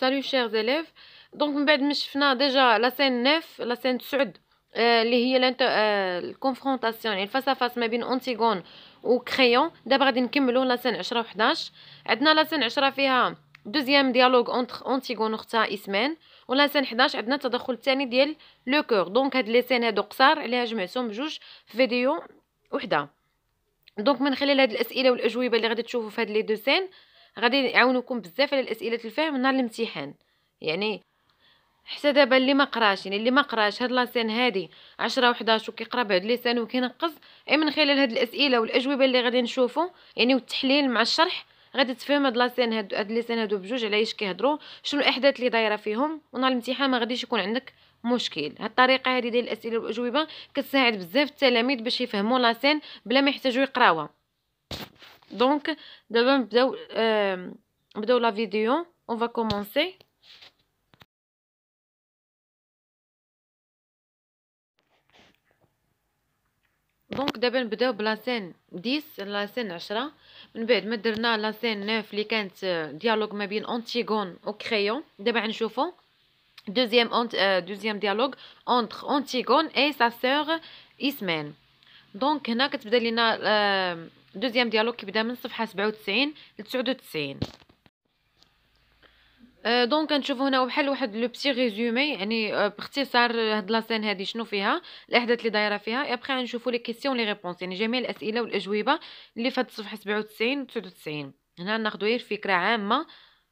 سالو شيغ زيليف دونك من بعد ما شفنا ديجا لا سين 9 لا سين 9 اللي هي الكونفرونطاسيون يعني الفاس فاس ما بين اونتيغون وكريون دابا غادي نكملو لا سين 10 و 11 عندنا لا سين 10 فيها دوزيام ديالوغ اونتر اونتيغون اختها اسمان لا سين 11 عندنا التدخل الثاني ديال لو كور دونك هاد لي سين هادو قصار عليها جمعتهم بجوج في فيديو وحده دونك من خلال هاد الاسئله والاجوبه اللي غادي تشوفوا في هاد لي دو سين غادي يعاونوكم بزاف على الاسئله الفهم نهار الامتحان يعني حتى دابا اللي ما قراش يعني اللي ما قراش هاد لاسين هادي 10 و11 وكيقرا بهاد لسان وكينقص اي من خلال هاد الاسئله والاجوبه اللي غادي نشوفو يعني والتحليل مع الشرح غادي تفهم هاد لاسين هاد هاد لسان هادو بجوج علاش كيهضروا شنو الاحداث اللي دايره فيهم ونهار الامتحان ما غاديش يكون عندك مشكل هاد الطريقه هادي ديال الاسئله والاجوبه كتساعد بزاف التلاميذ باش يفهموا لاسين بلا ما يحتاجوا يقراوها Donc, دابا نبداو نبداو لا فيديو اون فا كومونسي دونك دابا نبداو بلا سين 10 لا سين 10 من بعد ما درنا لا سين 9 اللي كانت ديالوغ ما بين و كريون دابا غنشوفو دوزيام أنت... دوزيام ديالوغ اونتر اونتيغون اي سا سور اسمين دونك هنا كتبدا لينا آه، دوزيام ديالوج كيبدا من صفحه 97 ل 99 آه، دونك كنشوفوا هنا بحال واحد لو بيتي ريزومي يعني آه، باختصار هاد لاسين هادي شنو فيها الاحداث اللي دايره فيها ابخي غنشوفوا لي كيسيون لي ريبونس يعني جميع الاسئله والاجوبه اللي فهاد الصفحه 97 99 هنا ناخذوا غير فكره عامه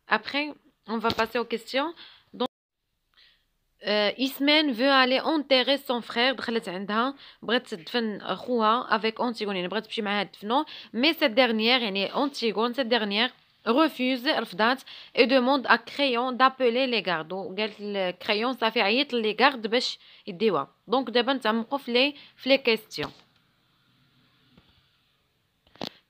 ابخي اون فا باسي او كيسيون Euh, Ismène veut aller enterrer son frère دخلت عندها بغات avec Antigone mais cette dernière Antigone cette dernière refuse et demande à Crayon d'appeler les gardes le Crayon صافي les les gardes Donc يديوها دونك donc les questions.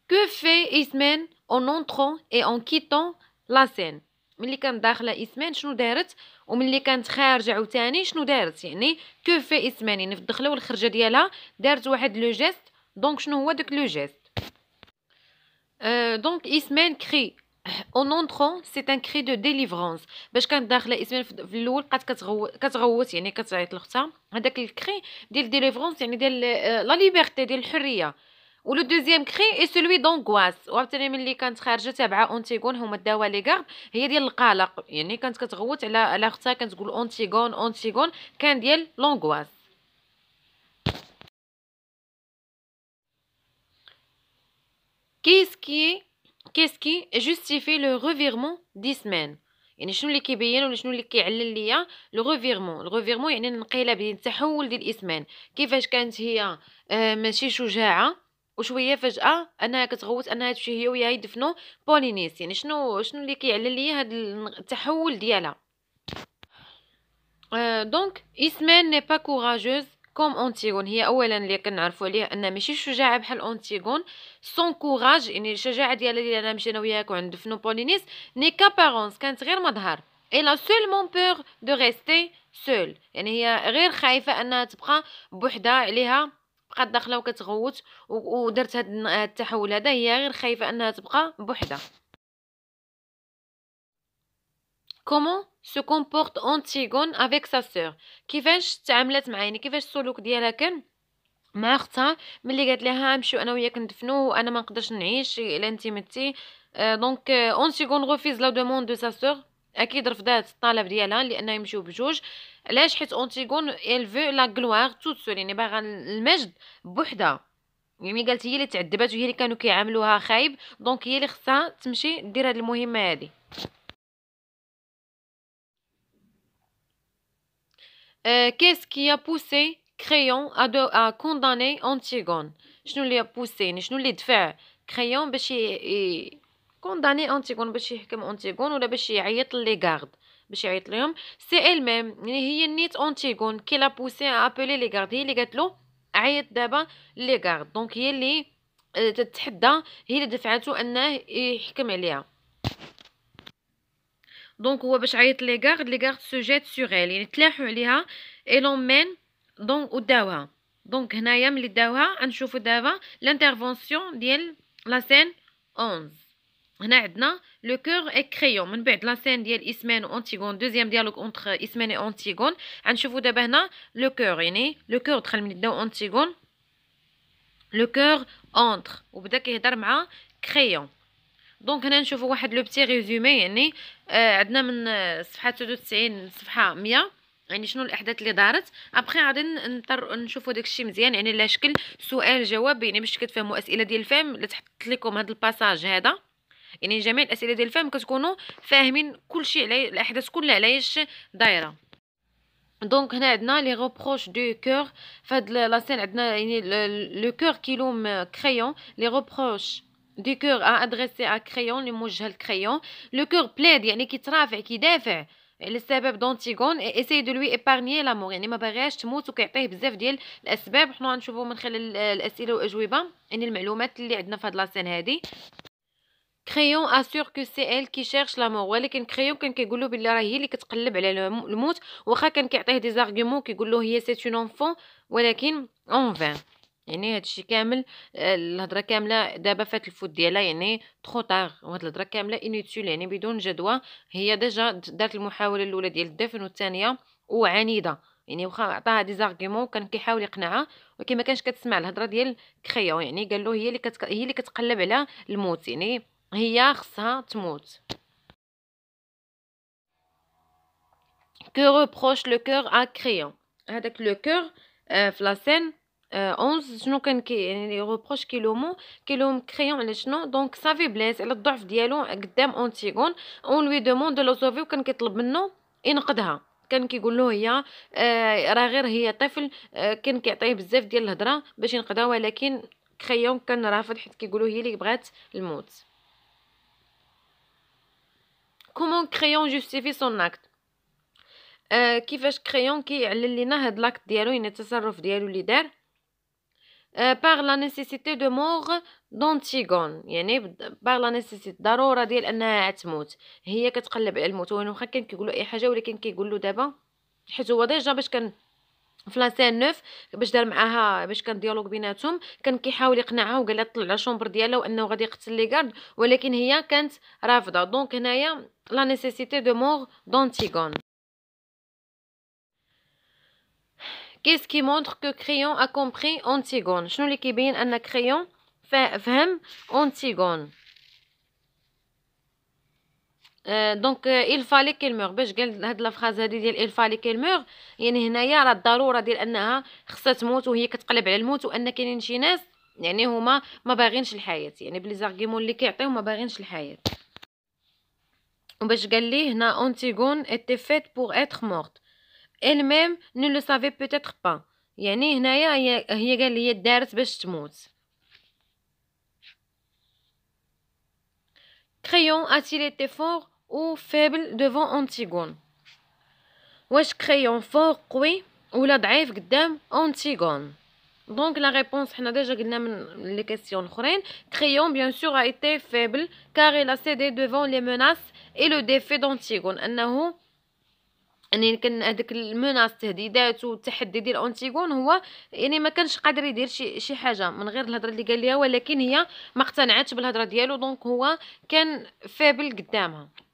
Que fait Ismène en entrant et en quittant la scène ملي كانت داخله اسمان شنو دارت وملي كانت خارجه عاوتاني شنو دارت يعني كو في اسمان يعني في الدخله والخرجه ديالها دارت واحد لو جيست دونك شنو هو داك لو جيست دونك euh, اسمان كري اون اونترون سي ان كري دو ديليفرانس باش كانت داخله اسمان في الاول بقات كتغوت يعني كتعيط لختها هذاك الكري ديال ديليفرانس يعني ديال لا آه، ليبرتي ديال الحريه ولو دوزيام كخي اي سولوي دونغواس وعاوتاني ملي كانت خارجه تابعه اونتيغون هما الدواء لي غارد هي ديال القلق يعني كانت كتغوت على على اختها كتقول اونتيغون اونتيغون كان ديال لونغواس كيسكي كيسكي جوستيفي لو ريفيرمون دي سمان يعني شنو اللي كيبين ولا شنو اللي كيعلل ليا لو ريفيرمون الريفيرمون يعني الانقلاب التحول ديال الاسمان كيفاش كانت هي ماشي شجاعه وشويه فجاه انها كتغوت انها تمشي هي وياها يدفنوا بولينيس يعني شنو شنو اللي كيعلن لي هذا التحول ديالها آه، دونك اسمان ني با كوراجوز كوم اونتيغون هي اولا اللي كنعرفوا عليها انها ماشي شجاعه بحال اونتيغون سون كوراج يعني الشجاعه ديالها اللي انا مشينا وياك وندفنوا بولينيس ني كابارونس كانت غير مظهر اي لا مون بور دو ريستي سول يعني هي غير خايفه انها تبقى بوحدها عليها بقات داخله وكتغوت ودرت هاد التحول هذا هي غير خايفه انها تبقى بوحدها كومون سو كومبورت اونتيغون افيك سا سور كيفاش تعاملات معايا يعني كيفاش السلوك ديالها كان مع اختها ملي قالت لها نمشيو انا وياك ندفنو وانا ما نقدرش نعيش الا انت متي دونك اون غوفيز لا دوموند دو سا سور اكيد رفضات الطلب ديالها لانه يمشيو بجوج علاش حيت اونتيغون ايل فو لا غلوار توت سول يعني باغا المجد بوحدها يعني قالت هي اللي تعذبات وهي اللي كانوا كيعاملوها خايب دونك هي اللي خصها تمشي دير هذه المهمه هذه كيس كي qui بوسي كريون ادو à, de, شنو اللي بوسي يعني شنو اللي دفع كريون باش كونداني انتيغون باش يحكم انتيغون ولا باش يعيط لي غارد باش يعيط لهم سي ال ميم يعني هي نيت انتيغون كي لا بوسي ابيلي لي غارد هي اللي قالت له عيط دابا لي غارد دونك هي اللي آه، تتحدى هي اللي دفعته انه يحكم عليها دونك هو باش عيط لي غارد لي غارد سوجيت سور ال يعني تلاحوا عليها اي مين دونك وداوها دونك هنايا ملي داوها غنشوفوا دابا لانترفونسيون ديال لا سين 11 هنا عندنا لو كور اي كريون من بعد لاسين ديال اسمان وانتيغون دوزيام ديالوغ اونتر اسمان اي انتيغون غنشوفو دابا هنا لو كور يعني لو كور دخل من داو انتيغون لو كور اونتر وبدا كيهضر مع كريون دونك هنا نشوفو واحد لو بتي ريزومي يعني آه عندنا من آه، صفحه 93 صفحه 100 يعني شنو الاحداث اللي دارت ابخي غادي نضطر نشوفوا داكشي مزيان يعني على شكل سؤال جواب يعني باش كتفهموا اسئله ديال الفهم اللي تحط لكم هذا الباساج هذا يعني جميع الاسئله ديال الفهم كتكونوا فاهمين كلشي على الاحداث كلها علاش دايره دونك هنا عندنا لي روبروش دو كور فهاد لا سين عندنا يعني لو كور كيلوم كريون لي روبروش دو كور ادريسي ا كريون لي موجه لكريون لو كور بلاد يعني كيترافع كيدافع على السبب دونتيغون اسي دو لوي ايبارني لامور يعني ما باغيهاش تموت وكيعطيه بزاف ديال الاسباب حنا غنشوفو من خلال الاسئله والاجوبه يعني المعلومات اللي عندنا في هاد لاسين هادي كريون اسور كو سي ال كي شيرش لا مور ولكن كريون كان كيقول له بلي راه هي اللي كتقلب على الموت واخا كان كيعطيه دي زارغومون كيقول له هي سي اون انفون ولكن اون فان يعني هادشي كامل آه، الهضره كامله دابا فات الفوت ديالها يعني طرو طار وهاد الهضره كامله انيتول يعني بدون جدوى هي ديجا دارت المحاوله الاولى ديال الدفن والثانيه وعنيده يعني واخا عطاها دي زارغومون كان كيحاول يقنعها ولكن ما كانش كتسمع الهضره ديال كريون يعني قال له هي اللي كت... هي اللي كتقلب على الموت يعني هي خصها تموت كو روبروش لو كور ا كريون هذاك لو كور في لا سين 11 شنو كان كي يعني لي لومو كي لوم كريون على شنو دونك سا بليس على الضعف ديالو قدام اونتيغون اون لوي دوموند لو سوفي وكان كيطلب منه ينقدها كان كيقول له هي راه غير هي طفل كان كيعطيه بزاف ديال الهضره باش ينقدها ولكن كريون كان رافض حيت كيقولوا هي اللي بغات الموت كومون كريون جوستيفي سون اكت آه كيفاش كريون كيعلن لينا هاد لاكت ديالو يعني التصرف ديالو اللي دار باغ لا نيسيسيتي دو مور دونتيغون يعني باغ لا نيسيسيتي ضروره ديال انها تموت هي كتقلب على الموت وين واخا كان كيقولوا اي حاجه ولكن كيقولوا دابا حيت هو ديجا باش كان في لاسين نوف باش دار معاها باش كان ديالوغ بيناتهم كان كيحاول يقنعها وقال لها طلع على الشومبر ديالها وانه غادي يقتل لي غارد ولكن هي كانت رافضه دونك هنايا لا نيسيسيتي دو مور دونتيغون كيس كي مونتر كو كريون ا كومبري اونتيغون شنو اللي كيبين ان كريون فهم اونتيغون آه، دونك آه، il fallait qu'il meure باش قال هاد لا فراز هادي ديال il fallait qu'il meure يعني هنايا راه الضروره ديال انها خصها تموت وهي كتقلب على الموت وان كاينين شي ناس يعني هما ما باغينش الحياه يعني بلي زارغيمون اللي كيعطيو ما باغينش الحياه وباش قال لي هنا اونتيغون était فيت pour être morte elle-même ne le savait peut با يعني هنايا هي قال لي دارت باش تموت كريون اتيل t il ou faible devant Antigone واش كريون فور قوي ولا ضعيف قدام أنتيغون دونك لا ريبونس حنا ديجا قلنا من لي كيسيون الاخرين كريون بيان سور ا ايتي فيبل كاري لا سيدي دوفون لي مناس اي لو ديفي دونتيغون انه يعني كان هذاك المناس تهديدات والتحدي ديال اونتيغون هو يعني ما كانش قادر يدير شي شي حاجه من غير الهضره اللي قال ليها ولكن هي ما اقتنعتش بالهضره ديالو دونك هو كان فابل قدامها